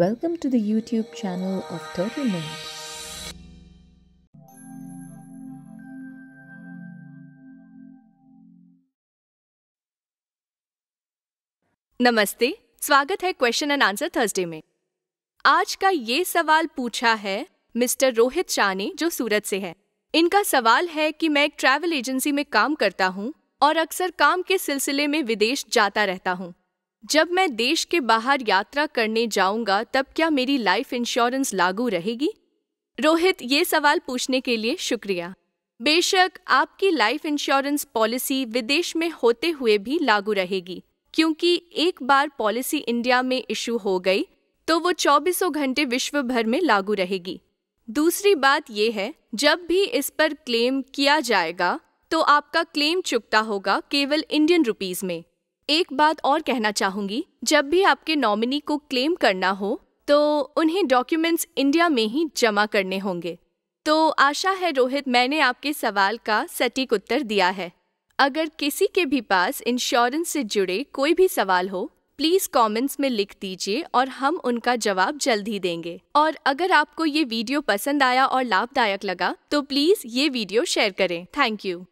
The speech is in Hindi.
Welcome to the YouTube channel of Turtle Mint. नमस्ते स्वागत है क्वेश्चन एंड आंसर थर्सडे में आज का ये सवाल पूछा है मिस्टर रोहित शाह ने जो सूरत से है इनका सवाल है कि मैं एक ट्रैवल एजेंसी में काम करता हूँ और अक्सर काम के सिलसिले में विदेश जाता रहता हूँ जब मैं देश के बाहर यात्रा करने जाऊंगा तब क्या मेरी लाइफ इंश्योरेंस लागू रहेगी रोहित ये सवाल पूछने के लिए शुक्रिया बेशक आपकी लाइफ इंश्योरेंस पॉलिसी विदेश में होते हुए भी लागू रहेगी क्योंकि एक बार पॉलिसी इंडिया में इशू हो गई तो वो चौबीसों घंटे विश्व भर में लागू रहेगी दूसरी बात यह है जब भी इस पर क्लेम किया जाएगा तो आपका क्लेम चुकता होगा केवल इंडियन रुपीज में एक बात और कहना चाहूँगी जब भी आपके नॉमिनी को क्लेम करना हो तो उन्हें डॉक्यूमेंट्स इंडिया में ही जमा करने होंगे तो आशा है रोहित मैंने आपके सवाल का सटीक उत्तर दिया है अगर किसी के भी पास इंश्योरेंस से जुड़े कोई भी सवाल हो प्लीज़ कमेंट्स में लिख दीजिए और हम उनका जवाब जल्द ही देंगे और अगर आपको ये वीडियो पसंद आया और लाभदायक लगा तो प्लीज़ ये वीडियो शेयर करें थैंक यू